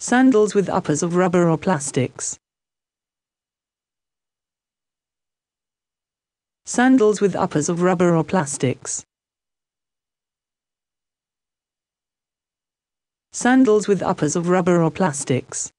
Sandals with uppers of rubber or plastics. Sandals with uppers of rubber or plastics. Sandals with uppers of rubber or plastics.